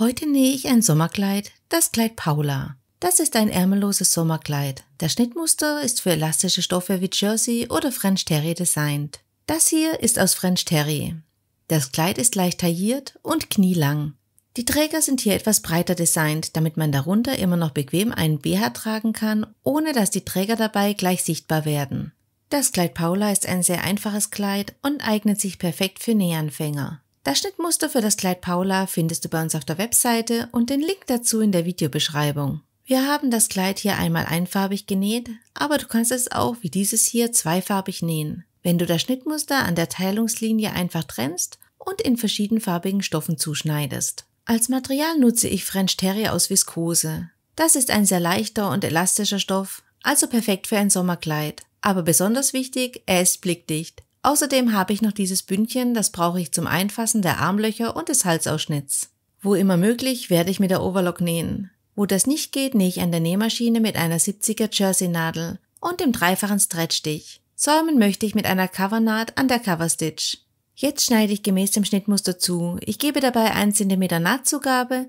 Heute nähe ich ein Sommerkleid, das Kleid Paula. Das ist ein ärmelloses Sommerkleid. Das Schnittmuster ist für elastische Stoffe wie Jersey oder French Terry designt. Das hier ist aus French Terry. Das Kleid ist leicht tailliert und knielang. Die Träger sind hier etwas breiter designt, damit man darunter immer noch bequem einen BH tragen kann, ohne dass die Träger dabei gleich sichtbar werden. Das Kleid Paula ist ein sehr einfaches Kleid und eignet sich perfekt für Nähanfänger. Das Schnittmuster für das Kleid Paula findest du bei uns auf der Webseite und den Link dazu in der Videobeschreibung. Wir haben das Kleid hier einmal einfarbig genäht, aber du kannst es auch wie dieses hier zweifarbig nähen. Wenn du das Schnittmuster an der Teilungslinie einfach trennst und in verschiedenfarbigen Stoffen zuschneidest. Als Material nutze ich French Terry aus Viskose. Das ist ein sehr leichter und elastischer Stoff, also perfekt für ein Sommerkleid. Aber besonders wichtig, er ist blickdicht. Außerdem habe ich noch dieses Bündchen, das brauche ich zum Einfassen der Armlöcher und des Halsausschnitts. Wo immer möglich, werde ich mit der Overlock nähen. Wo das nicht geht, nähe ich an der Nähmaschine mit einer 70er Jersey-Nadel und dem dreifachen Stretchstich. Säumen möchte ich mit einer Covernaht an der Coverstitch. Jetzt schneide ich gemäß dem Schnittmuster zu. Ich gebe dabei 1 cm Nahtzugabe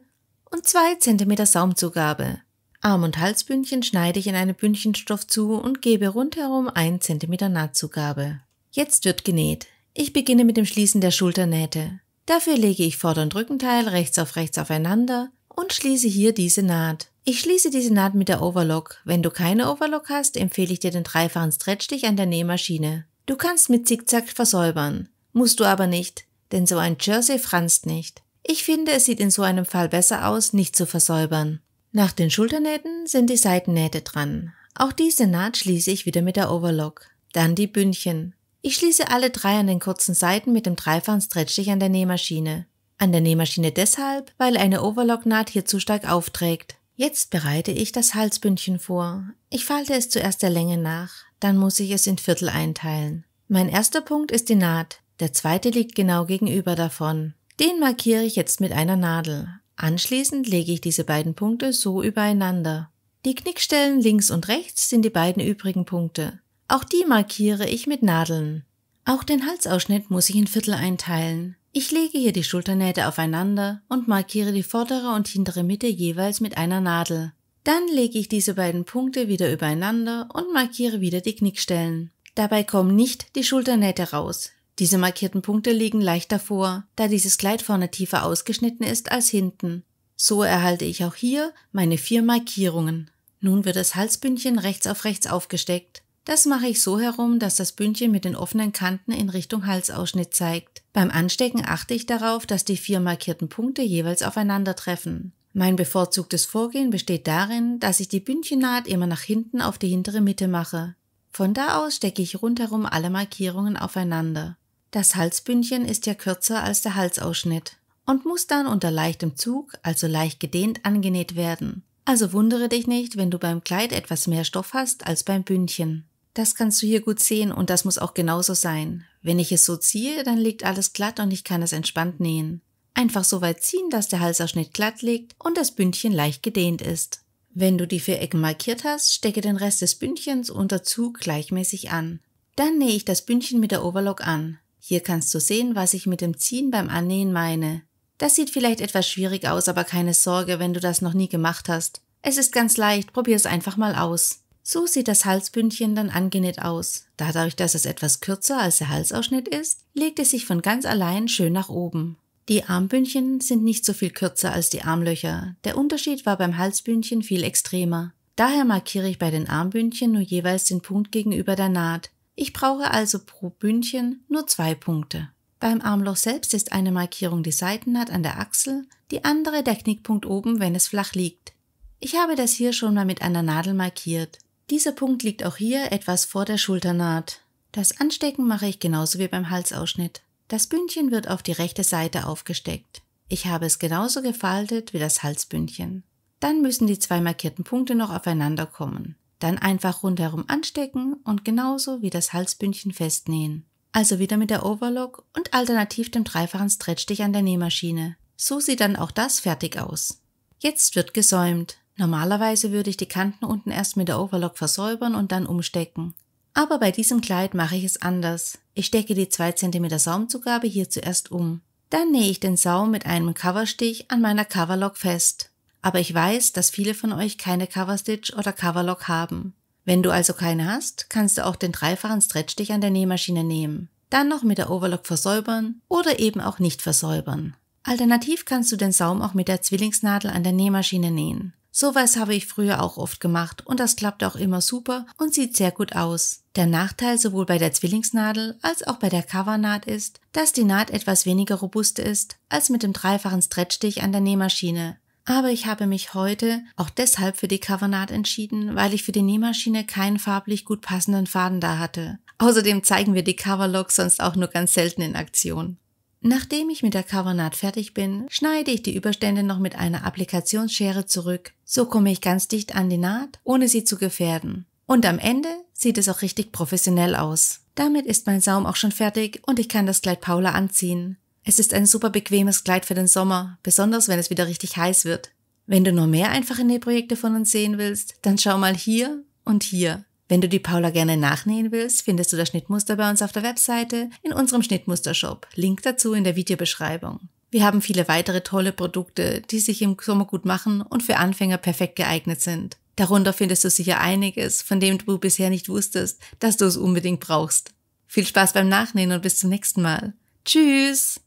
und 2 cm Saumzugabe. Arm- und Halsbündchen schneide ich in einem Bündchenstoff zu und gebe rundherum 1 cm Nahtzugabe. Jetzt wird genäht. Ich beginne mit dem Schließen der Schulternähte. Dafür lege ich Vorder- und Rückenteil rechts auf rechts aufeinander und schließe hier diese Naht. Ich schließe diese Naht mit der Overlock. Wenn du keine Overlock hast, empfehle ich dir den dreifachen Stretchstich an der Nähmaschine. Du kannst mit Zickzack versäubern. Musst du aber nicht, denn so ein Jersey franzt nicht. Ich finde, es sieht in so einem Fall besser aus, nicht zu versäubern. Nach den Schulternähten sind die Seitennähte dran. Auch diese Naht schließe ich wieder mit der Overlock. Dann die Bündchen. Ich schließe alle drei an den kurzen Seiten mit dem dreifachen Stretchstich an der Nähmaschine. An der Nähmaschine deshalb, weil eine Overlocknaht hier zu stark aufträgt. Jetzt bereite ich das Halsbündchen vor. Ich falte es zuerst der Länge nach, dann muss ich es in Viertel einteilen. Mein erster Punkt ist die Naht, der zweite liegt genau gegenüber davon. Den markiere ich jetzt mit einer Nadel. Anschließend lege ich diese beiden Punkte so übereinander. Die Knickstellen links und rechts sind die beiden übrigen Punkte. Auch die markiere ich mit Nadeln. Auch den Halsausschnitt muss ich in Viertel einteilen. Ich lege hier die Schulternähte aufeinander und markiere die vordere und hintere Mitte jeweils mit einer Nadel. Dann lege ich diese beiden Punkte wieder übereinander und markiere wieder die Knickstellen. Dabei kommen nicht die Schulternähte raus. Diese markierten Punkte liegen leicht davor, da dieses Kleid vorne tiefer ausgeschnitten ist als hinten. So erhalte ich auch hier meine vier Markierungen. Nun wird das Halsbündchen rechts auf rechts aufgesteckt. Das mache ich so herum, dass das Bündchen mit den offenen Kanten in Richtung Halsausschnitt zeigt. Beim Anstecken achte ich darauf, dass die vier markierten Punkte jeweils aufeinandertreffen. Mein bevorzugtes Vorgehen besteht darin, dass ich die Bündchennaht immer nach hinten auf die hintere Mitte mache. Von da aus stecke ich rundherum alle Markierungen aufeinander. Das Halsbündchen ist ja kürzer als der Halsausschnitt und muss dann unter leichtem Zug, also leicht gedehnt, angenäht werden. Also wundere dich nicht, wenn du beim Kleid etwas mehr Stoff hast als beim Bündchen. Das kannst du hier gut sehen und das muss auch genauso sein. Wenn ich es so ziehe, dann liegt alles glatt und ich kann es entspannt nähen. Einfach so weit ziehen, dass der Halsausschnitt glatt liegt und das Bündchen leicht gedehnt ist. Wenn du die vier Ecken markiert hast, stecke den Rest des Bündchens unter Zug gleichmäßig an. Dann nähe ich das Bündchen mit der Overlock an. Hier kannst du sehen, was ich mit dem Ziehen beim Annähen meine. Das sieht vielleicht etwas schwierig aus, aber keine Sorge, wenn du das noch nie gemacht hast. Es ist ganz leicht, probier es einfach mal aus. So sieht das Halsbündchen dann angenäht aus. Dadurch, dass es etwas kürzer als der Halsausschnitt ist, legt es sich von ganz allein schön nach oben. Die Armbündchen sind nicht so viel kürzer als die Armlöcher. Der Unterschied war beim Halsbündchen viel extremer. Daher markiere ich bei den Armbündchen nur jeweils den Punkt gegenüber der Naht. Ich brauche also pro Bündchen nur zwei Punkte. Beim Armloch selbst ist eine Markierung die Seitennaht an der Achsel, die andere der Knickpunkt oben, wenn es flach liegt. Ich habe das hier schon mal mit einer Nadel markiert. Dieser Punkt liegt auch hier etwas vor der Schulternaht. Das Anstecken mache ich genauso wie beim Halsausschnitt. Das Bündchen wird auf die rechte Seite aufgesteckt. Ich habe es genauso gefaltet wie das Halsbündchen. Dann müssen die zwei markierten Punkte noch aufeinander kommen. Dann einfach rundherum anstecken und genauso wie das Halsbündchen festnähen. Also wieder mit der Overlock und alternativ dem dreifachen Stretchstich an der Nähmaschine. So sieht dann auch das fertig aus. Jetzt wird gesäumt. Normalerweise würde ich die Kanten unten erst mit der Overlock versäubern und dann umstecken. Aber bei diesem Kleid mache ich es anders. Ich stecke die 2 cm Saumzugabe hier zuerst um. Dann nähe ich den Saum mit einem Coverstich an meiner Coverlock fest. Aber ich weiß, dass viele von euch keine Coverstitch oder Coverlock haben. Wenn du also keine hast, kannst du auch den dreifachen Stretchstich an der Nähmaschine nehmen. Dann noch mit der Overlock versäubern oder eben auch nicht versäubern. Alternativ kannst du den Saum auch mit der Zwillingsnadel an der Nähmaschine nähen. Sowas habe ich früher auch oft gemacht und das klappt auch immer super und sieht sehr gut aus. Der Nachteil sowohl bei der Zwillingsnadel als auch bei der Covernaht ist, dass die Naht etwas weniger robust ist als mit dem dreifachen Stretchstich an der Nähmaschine. Aber ich habe mich heute auch deshalb für die Covernaht entschieden, weil ich für die Nähmaschine keinen farblich gut passenden Faden da hatte. Außerdem zeigen wir die Coverlock sonst auch nur ganz selten in Aktion. Nachdem ich mit der Covernaht fertig bin, schneide ich die Überstände noch mit einer Applikationsschere zurück. So komme ich ganz dicht an die Naht, ohne sie zu gefährden. Und am Ende sieht es auch richtig professionell aus. Damit ist mein Saum auch schon fertig und ich kann das Kleid Paula anziehen. Es ist ein super bequemes Kleid für den Sommer, besonders wenn es wieder richtig heiß wird. Wenn du nur mehr einfache Nähprojekte von uns sehen willst, dann schau mal hier und hier. Wenn du die Paula gerne nachnähen willst, findest du das Schnittmuster bei uns auf der Webseite in unserem Schnittmustershop. Link dazu in der Videobeschreibung. Wir haben viele weitere tolle Produkte, die sich im Sommer gut machen und für Anfänger perfekt geeignet sind. Darunter findest du sicher einiges, von dem du bisher nicht wusstest, dass du es unbedingt brauchst. Viel Spaß beim Nachnähen und bis zum nächsten Mal. Tschüss!